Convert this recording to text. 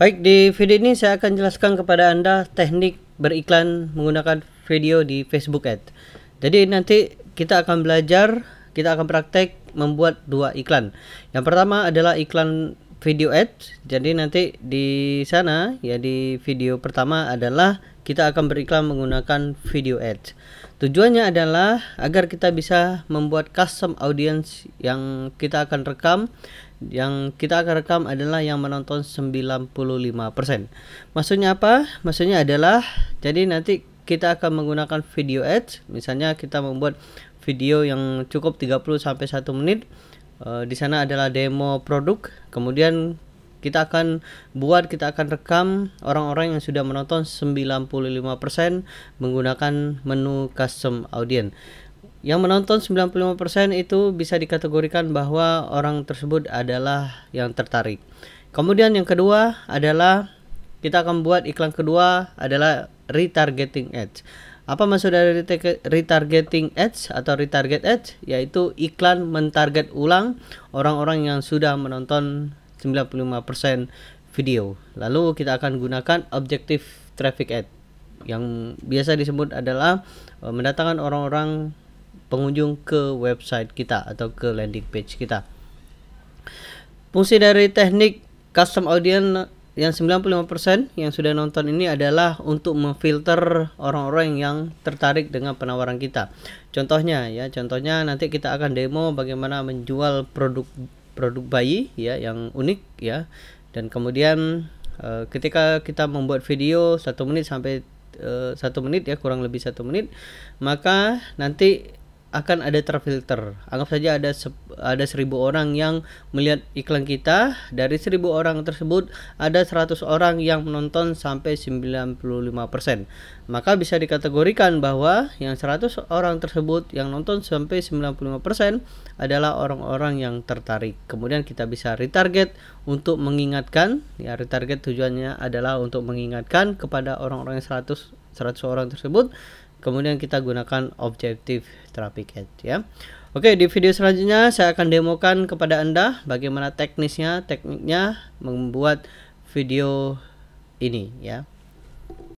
Baik, di video ini saya akan jelaskan kepada Anda teknik beriklan menggunakan video di Facebook Ad. Jadi nanti kita akan belajar, kita akan praktek membuat dua iklan. Yang pertama adalah iklan video ad. Jadi nanti di sana ya di video pertama adalah kita akan beriklan menggunakan video ads. Tujuannya adalah agar kita bisa membuat custom audience yang kita akan rekam yang kita akan rekam adalah yang menonton 95%. Maksudnya apa? Maksudnya adalah jadi nanti kita akan menggunakan video ads, misalnya kita membuat video yang cukup 30 sampai 1 menit. E, di sana adalah demo produk, kemudian kita akan buat kita akan rekam orang-orang yang sudah menonton 95% menggunakan menu custom audience yang menonton 95% itu bisa dikategorikan bahwa orang tersebut adalah yang tertarik kemudian yang kedua adalah kita akan buat iklan kedua adalah retargeting ads apa maksud dari retargeting ads atau retarget ads? Yaitu iklan mentarget ulang orang-orang yang sudah menonton 95% video. Lalu kita akan gunakan objektif traffic ad yang biasa disebut adalah e, mendatangkan orang-orang pengunjung ke website kita atau ke landing page kita. Fungsi dari teknik custom audience yang 95% yang sudah nonton ini adalah untuk memfilter orang-orang yang tertarik dengan penawaran kita. Contohnya ya, contohnya nanti kita akan demo bagaimana menjual produk produk bayi ya yang unik ya dan kemudian uh, ketika kita membuat video satu menit sampai eh, satu uh, menit ya kurang lebih satu menit maka nanti akan ada terfilter anggap saja ada ada seribu orang yang melihat iklan kita dari seribu orang tersebut ada 100 orang yang menonton sampai 95% maka bisa dikategorikan bahwa yang 100 orang tersebut yang nonton sampai 95% adalah orang-orang yang tertarik kemudian kita bisa retarget untuk mengingatkan ya retarget tujuannya adalah untuk mengingatkan kepada orang-orang yang 100 100 orang tersebut kemudian kita gunakan objektif traffic head ya Oke di video selanjutnya saya akan demokan kepada anda bagaimana teknisnya tekniknya membuat video ini ya